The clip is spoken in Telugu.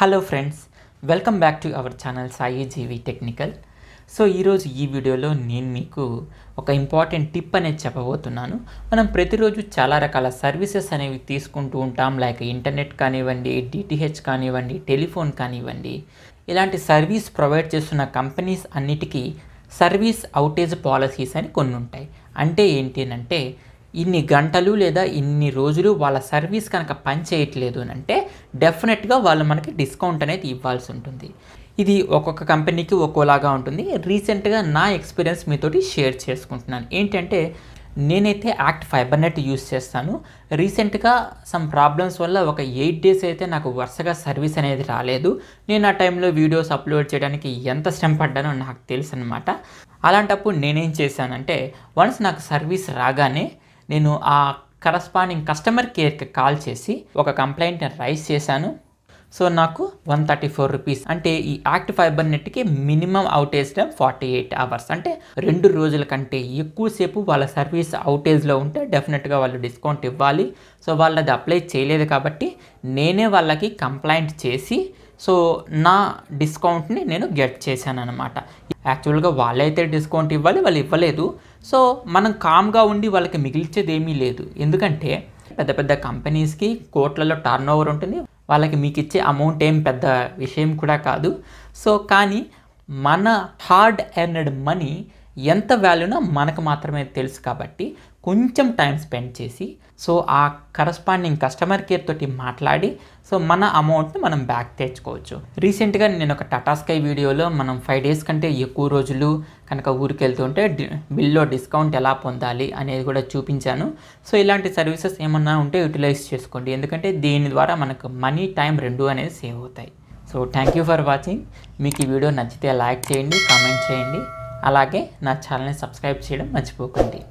hello friends welcome back to our channel Sai GV technical so ఈరోజు ఈ వీడియోలో నేను మీకు ఒక ఇంపార్టెంట్ టిప్ అనేది చెప్పబోతున్నాను మనం ప్రతిరోజు చాలా రకాల సర్వీసెస్ అనేవి తీసుకుంటూ ఉంటాం లైక్ ఇంటర్నెట్ కానివ్వండి డిటిహెచ్ కానివ్వండి టెలిఫోన్ కానివ్వండి ఇలాంటి సర్వీస్ ప్రొవైడ్ చేస్తున్న కంపెనీస్ అన్నిటికీ సర్వీస్ అవుటేజ్ పాలసీస్ అని కొన్ని ఉంటాయి అంటే ఏంటి అంటే ఇన్ని గంటలు లేదా ఇన్ని రోజులు వాళ్ళ సర్వీస్ కనుక పని చేయట్లేదు అని అంటే డెఫినెట్గా వాళ్ళు మనకి డిస్కౌంట్ అనేది ఇవ్వాల్సి ఉంటుంది ఇది ఒక్కొక్క కంపెనీకి ఒక్కోలాగా ఉంటుంది రీసెంట్గా నా ఎక్స్పీరియన్స్ మీతోటి షేర్ చేసుకుంటున్నాను ఏంటంటే నేనైతే యాక్ట్ ఫైబర్ నెట్ యూస్ చేస్తాను రీసెంట్గా సమ్ ప్రాబ్లమ్స్ వల్ల ఒక ఎయిట్ డేస్ అయితే నాకు వరుసగా సర్వీస్ అనేది రాలేదు నేను ఆ టైంలో వీడియోస్ అప్లోడ్ చేయడానికి ఎంత శ్రమ పడ్డానో నాకు తెలుసు అనమాట అలాంటప్పుడు నేనేం చేశానంటే వన్స్ నాకు సర్వీస్ రాగానే నేను ఆ కరస్పాండింగ్ కస్టమర్ కేర్కి కాల్ చేసి ఒక కంప్లైంట్ని రైస్ చేశాను సో నాకు వన్ థర్టీ ఫోర్ రూపీస్ అంటే ఈ యాక్ట్ ఫైబర్ నెట్కి minimum outage time forty eight hours అంటే రెండు రోజుల కంటే ఎక్కువసేపు వాళ్ళ సర్వీస్ అవుటేజ్లో ఉంటే డెఫినెట్గా వాళ్ళు డిస్కౌంట్ ఇవ్వాలి సో వాళ్ళది అప్లై చేయలేదు కాబట్టి నేనే వాళ్ళకి కంప్లైంట్ చేసి సో నా డిస్కౌంట్ని నేను గెట్ చేశాను అనమాట యాక్చువల్గా వాళ్ళైతే డిస్కౌంట్ ఇవ్వాలి వాళ్ళు ఇవ్వలేదు సో మనం కామ్గా ఉండి వాళ్ళకి మిగిల్చేది ఏమీ లేదు ఎందుకంటే పెద్ద పెద్ద కంపెనీస్కి కోట్లలో టర్న్ ఓవర్ ఉంటుంది వాళ్ళకి మీకు ఇచ్చే అమౌంట్ ఏం పెద్ద విషయం కూడా కాదు సో కానీ మన హార్డ్ ఎర్నడ్ మనీ ఎంత వాల్యూనో మనకు మాత్రమే తెలుసు కాబట్టి కొంచెం టైం స్పెండ్ చేసి సో ఆ కరస్పాండింగ్ కస్టమర్ కేర్ తోటి మాట్లాడి సో మన అమౌంట్ని మనం బ్యాక్ తెచ్చుకోవచ్చు రీసెంట్గా నేను ఒక టాటా స్కై వీడియోలో మనం ఫైవ్ డేస్ కంటే ఎక్కువ రోజులు కనుక ఊరికి వెళ్తుంటే బిల్లో డిస్కౌంట్ ఎలా పొందాలి అనేది కూడా చూపించాను సో ఇలాంటి సర్వీసెస్ ఏమన్నా ఉంటే యూటిలైజ్ చేసుకోండి ఎందుకంటే దీని ద్వారా మనకు మనీ టైం రెండు అనేది సేవ్ అవుతాయి so thank you for watching మీకు ఈ వీడియో నచ్చితే లైక్ చేయండి కామెంట్ చేయండి అలాగే నా ఛానల్ని సబ్స్క్రైబ్ చేయడం మర్చిపోకండి